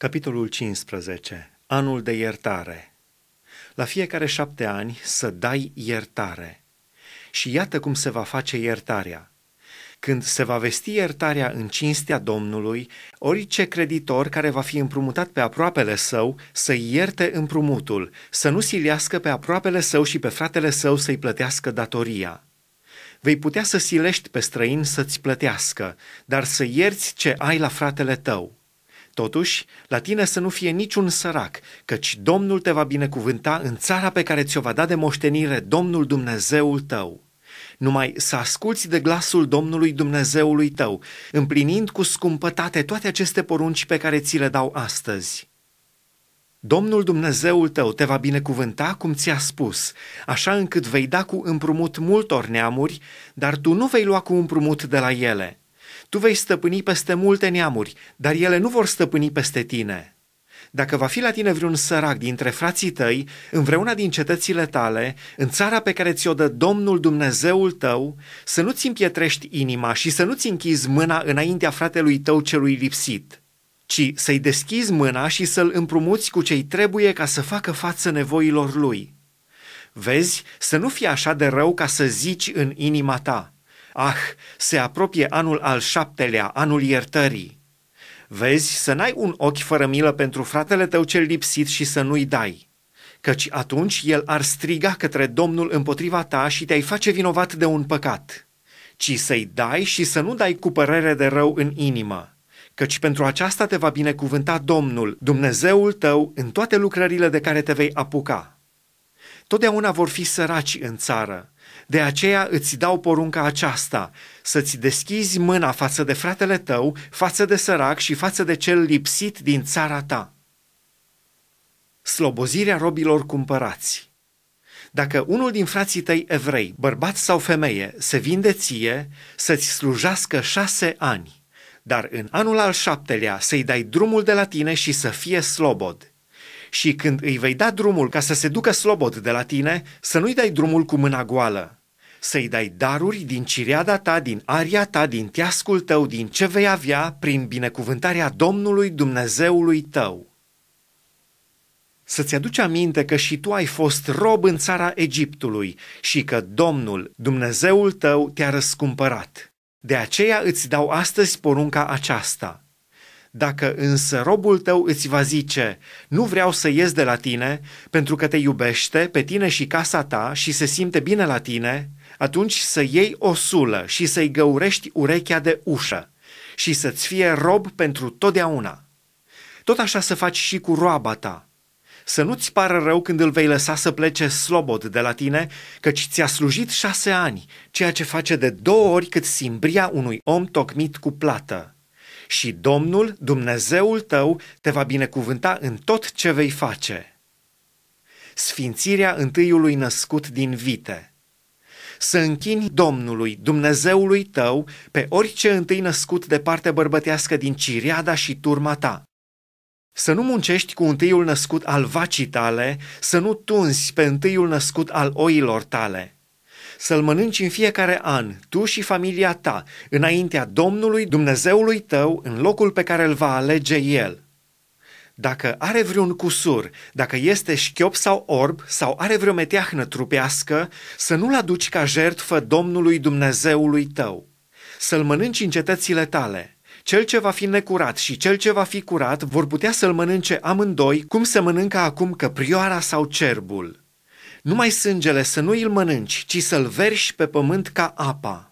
Capitolul 15. Anul de iertare. La fiecare șapte ani să dai iertare. Și iată cum se va face iertarea. Când se va vesti iertarea în cinstea Domnului, orice creditor care va fi împrumutat pe aproapele său să ierte împrumutul, să nu silească pe aproapele său și pe fratele său să-i plătească datoria vei putea să silești pe străin să-ți plătească, dar să ierți ce ai la fratele tău. Totuși, la tine să nu fie niciun sărac, căci Domnul te va binecuvânta în țara pe care ți-o va da de moștenire Domnul Dumnezeul tău. Numai să asculți de glasul Domnului Dumnezeului tău, împlinind cu scumpătate toate aceste porunci pe care ți le dau astăzi. Domnul Dumnezeul tău te va binecuvânta cum ți-a spus, așa încât vei da cu împrumut multor neamuri, dar tu nu vei lua cu împrumut de la ele – tu vei stăpâni peste multe neamuri, dar ele nu vor stăpâni peste tine. Dacă va fi la tine vreun sărac dintre frații tăi, în vreuna din cetățile tale, în țara pe care ți-o dă Domnul Dumnezeul tău, să nu-ți împietrești inima și să nu-ți închizi mâna înaintea fratelui tău celui lipsit, ci să-i deschizi mâna și să-l împrumuți cu ce-i trebuie ca să facă față nevoilor lui. Vezi, să nu fie așa de rău ca să zici în inima ta – Ah, se apropie anul al șaptelea, anul iertării. Vezi să n-ai un ochi fără milă pentru fratele tău cel lipsit și să nu-i dai, căci atunci el ar striga către Domnul împotriva ta și te-ai face vinovat de un păcat, ci să-i dai și să nu dai cu părere de rău în inimă, căci pentru aceasta te va binecuvânta Domnul, Dumnezeul tău, în toate lucrările de care te vei apuca. Totdeauna vor fi săraci în țară, de aceea îți dau porunca aceasta, să-ți deschizi mâna față de fratele tău, față de sărac și față de cel lipsit din țara ta. Slobozirea robilor cumpărați Dacă unul din frații tăi evrei, bărbat sau femeie, se vinde ție, să-ți slujească șase ani, dar în anul al șaptelea să-i dai drumul de la tine și să fie slobod și când îi vei da drumul ca să se ducă slobod de la tine, să nu-i dai drumul cu mâna goală, să-i dai daruri din cireada ta, din aria ta, din teascul tău, din ce vei avea prin binecuvântarea Domnului Dumnezeului tău. Să-ți aduci aminte că și tu ai fost rob în țara Egiptului și că Domnul, Dumnezeul tău, te-a răscumpărat. De aceea îți dau astăzi porunca aceasta – dacă însă robul tău îți va zice, nu vreau să ies de la tine, pentru că te iubește pe tine și casa ta și se simte bine la tine, atunci să iei o sulă și să-i găurești urechea de ușă și să-ți fie rob pentru totdeauna. Tot așa să faci și cu roaba ta. Să nu-ți pară rău când îl vei lăsa să plece slobod de la tine, căci ți-a slujit șase ani, ceea ce face de două ori cât simbria unui om tocmit cu plată și Domnul, Dumnezeul tău, te va binecuvânta în tot ce vei face. Sfințirea întâiului născut din vite. Să închini Domnului, Dumnezeului tău, pe orice întâi născut de parte bărbătească din ciriada și turma ta. Să nu muncești cu întâiul născut al vacii tale, să nu tunzi pe întâiul născut al oilor tale – să-l mănânci în fiecare an, tu și familia ta, înaintea Domnului Dumnezeului tău, în locul pe care îl va alege el. Dacă are vreun cusur, dacă este șchiop sau orb, sau are vreo meteahnă trupească, să nu-l aduci ca jertfă Domnului Dumnezeului tău. Să-l mănânci în cetățile tale – cel ce va fi necurat și cel ce va fi curat vor putea să-l mănânce amândoi, cum se mănâncă acum căprioara sau cerbul. Numai sângele să nu îl mănânci, ci să-l verși pe pământ ca apa.